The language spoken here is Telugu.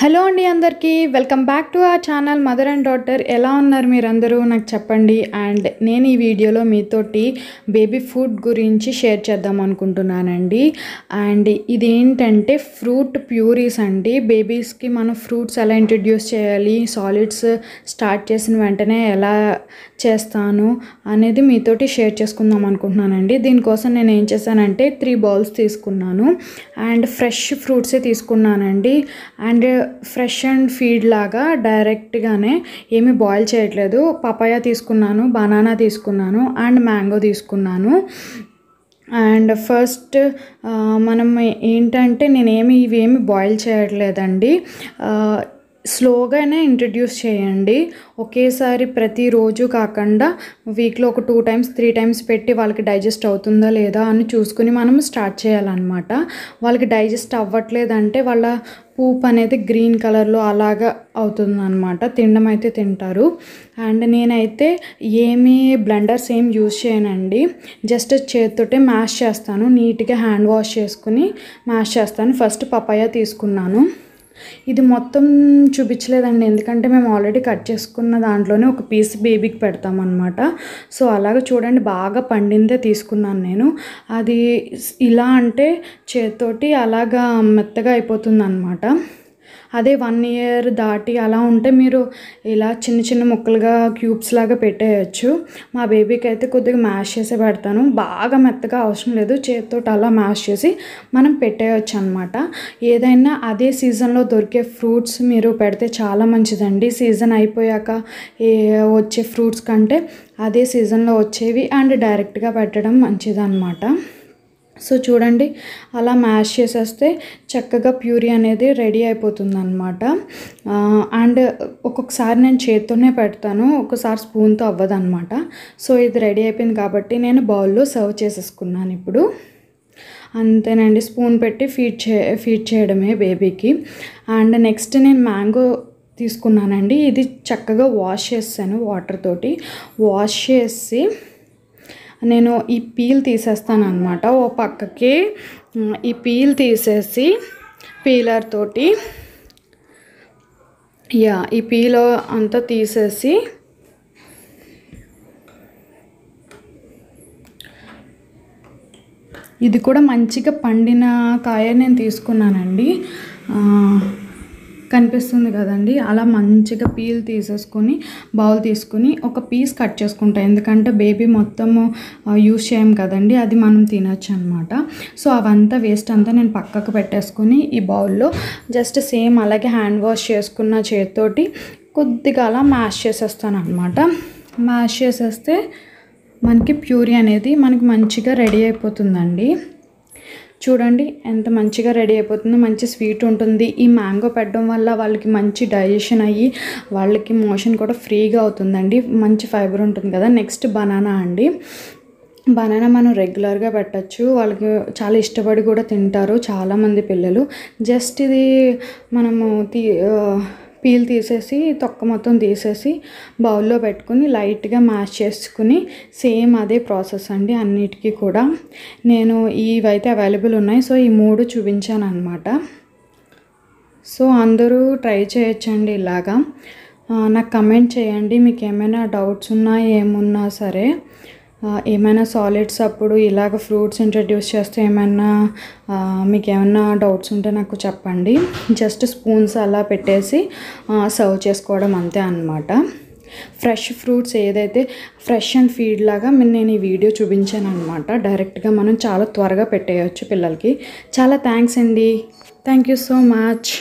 హలో అండి అందరికీ welcome back to our channel mother and daughter ఎలా ఉన్నారు మీరందరూ నాకు చెప్పండి అండ్ నేను ఈ వీడియోలో మీతోటి బేబీ ఫుడ్ గురించి షేర్ చేద్దాం అనుకుంటున్నానండి అండ్ ఇదేంటంటే ఫ్రూట్ ప్యూరీస్ అండి బేబీస్కి మనం ఫ్రూట్స్ ఎలా ఇంట్రడ్యూస్ చేయాలి సాలిడ్స్ స్టార్ట్ చేసిన వెంటనే ఎలా చేస్తాను అనేది మీతోటి షేర్ చేసుకుందాం అనుకుంటున్నానండి దీనికోసం నేను ఏం చేశానంటే త్రీ బౌల్స్ తీసుకున్నాను అండ్ ఫ్రెష్ ఫ్రూట్సే తీసుకున్నానండి అండ్ ఫ్రెష్ అండ్ ఫీడ్ లాగా డైరెక్ట్గానే ఏమి బాయిల్ చేయట్లేదు పపాయ తీసుకున్నాను బనానా బనానా తీసుకున్నాను అండ్ మ్యాంగో తీసుకున్నాను అండ్ ఫస్ట్ మనం ఏంటంటే నేనేమి ఇవేమి బాయిల్ చేయట్లేదండి స్లోగానే ఇంట్రడ్యూస్ చేయండి ఒకేసారి ప్రతిరోజు కాకుండా వీక్లో ఒక టూ టైమ్స్ త్రీ టైమ్స్ పెట్టి వాళ్ళకి డైజెస్ట్ అవుతుందా లేదా అని చూసుకుని మనం స్టార్ట్ చేయాలన్నమాట వాళ్ళకి డైజెస్ట్ అవ్వట్లేదంటే వాళ్ళ పూపు అనేది గ్రీన్ కలర్లో అలాగా అవుతుందన్నమాట తినడం అయితే తింటారు అండ్ నేనైతే ఏమీ బ్లెండర్స్ ఏం యూజ్ చేయనండి జస్ట్ చేతితోటే మ్యాష్ చేస్తాను నీట్గా హ్యాండ్ వాష్ చేసుకుని మ్యాష్ చేస్తాను ఫస్ట్ పపాయ తీసుకున్నాను ఇది మొత్తం చూపించలేదండి ఎందుకంటే మేము ఆల్రెడీ కట్ చేసుకున్న దాంట్లోనే ఒక పీస్ బేబీకి పెడతామన్నమాట సో అలాగ చూడండి బాగా పండిందే తీసుకున్నాను నేను అది ఇలా అంటే చేతితోటి అలాగా మెత్తగా అయిపోతుంది అనమాట అదే వన్ ఇయర్ దాటి అలా ఉంటే మీరు ఇలా చిన్న చిన్న ముక్కలుగా క్యూబ్స్ లాగా పెట్టేయచ్చు మా బేబీకి అయితే కొద్దిగా మ్యాష్ చేసి పెడతాను బాగా మెత్తగా అవసరం లేదు చేతితో అలా మ్యాష్ చేసి మనం పెట్టేయచ్చు అనమాట ఏదైనా అదే సీజన్లో దొరికే ఫ్రూట్స్ మీరు పెడితే చాలా మంచిదండి సీజన్ అయిపోయాక వచ్చే ఫ్రూట్స్ కంటే అదే సీజన్లో వచ్చేవి అండ్ డైరెక్ట్గా పెట్టడం మంచిదన్నమాట సో చూడండి అలా మ్యాష్ చేసేస్తే చక్కగా ప్యూరీ అనేది రెడీ అయిపోతుంది అనమాట అండ్ ఒక్కొక్కసారి నేను చేత్తోనే పెడతాను ఒక్కోసారి స్పూన్తో అవ్వదు అనమాట సో ఇది రెడీ అయిపోయింది కాబట్టి నేను బౌల్లో సర్వ్ చేసేసుకున్నాను ఇప్పుడు అంతేనండి స్పూన్ పెట్టి ఫీడ్ చే ఫీడ్ చేయడమే బేబీకి అండ్ నెక్స్ట్ నేను మ్యాంగో తీసుకున్నానండి ఇది చక్కగా వాష్ చేస్తాను వాటర్ తోటి వాష్ చేసి నేను ఈ పీల్ తీసేస్తాను అనమాట ఓ పక్కకి ఈ పీల్ తీసేసి పీలర్ తోటి యా ఈ పీల్ అంతా తీసేసి ఇది కూడా మంచిగా పండిన కాయ నేను తీసుకున్నానండి కనిపిస్తుంది కదండి అలా మంచిగా పీల్ తీసేసుకొని బౌల్ తీసుకుని ఒక పీస్ కట్ చేసుకుంటాయి ఎందుకంటే బేబీ మొత్తము యూజ్ చేయం కదండి అది మనం తినచ్చు అనమాట సో అవంతా వేస్ట్ అంతా నేను పక్కకు పెట్టేసుకొని ఈ బౌల్లో జస్ట్ సేమ్ అలాగే హ్యాండ్ వాష్ చేసుకున్న చేతితోటి కొద్దిగా అలా మ్యాష్ చేసేస్తాను అనమాట మ్యాష్ చేసేస్తే మనకి ప్యూరీ అనేది మనకి మంచిగా రెడీ అయిపోతుందండి చూడండి ఎంత మంచిగా రెడీ అయిపోతుందో మంచి స్వీట్ ఉంటుంది ఈ మ్యాంగో పెట్టడం వల్ల వాళ్ళకి మంచి డైజెషన్ అయ్యి వాళ్ళకి మోషన్ కూడా ఫ్రీగా అవుతుందండి మంచి ఫైబర్ ఉంటుంది కదా నెక్స్ట్ బనానా అండి బనానా మనం రెగ్యులర్గా పెట్టచ్చు వాళ్ళకి చాలా ఇష్టపడి కూడా తింటారు చాలామంది పిల్లలు జస్ట్ ఇది మనము తీ పీల్ తీసేసి తొక్క మొత్తం తీసేసి బౌల్లో పెట్టుకుని లైట్గా మ్యాష్ చేసుకుని సేమ్ అదే ప్రాసెస్ అండి అన్నిటికీ కూడా నేను ఇవైతే అవైలబుల్ ఉన్నాయి సో ఈ మూడు చూపించాను అనమాట సో అందరూ ట్రై చేయొచ్చండి ఇలాగా నాకు కమెంట్ చేయండి మీకు ఏమైనా డౌట్స్ ఉన్నా ఏమున్నా సరే ఏమైనా సాలిడ్స్ అప్పుడు ఇలాగ ఫ్రూట్స్ ఇంట్రడ్యూస్ చేస్తే ఏమైనా మీకు ఏమైనా డౌట్స్ ఉంటే నాకు చెప్పండి జస్ట్ స్పూన్స్ అలా పెట్టేసి సర్వ్ చేసుకోవడం అంతే అనమాట ఫ్రెష్ ఫ్రూట్స్ ఏదైతే ఫ్రెష్ అండ్ ఫీడ్ లాగా నేను ఈ వీడియో చూపించాను అనమాట డైరెక్ట్గా మనం చాలా త్వరగా పెట్టేయచ్చు పిల్లలకి చాలా థ్యాంక్స్ అండి థ్యాంక్ యూ సో మచ్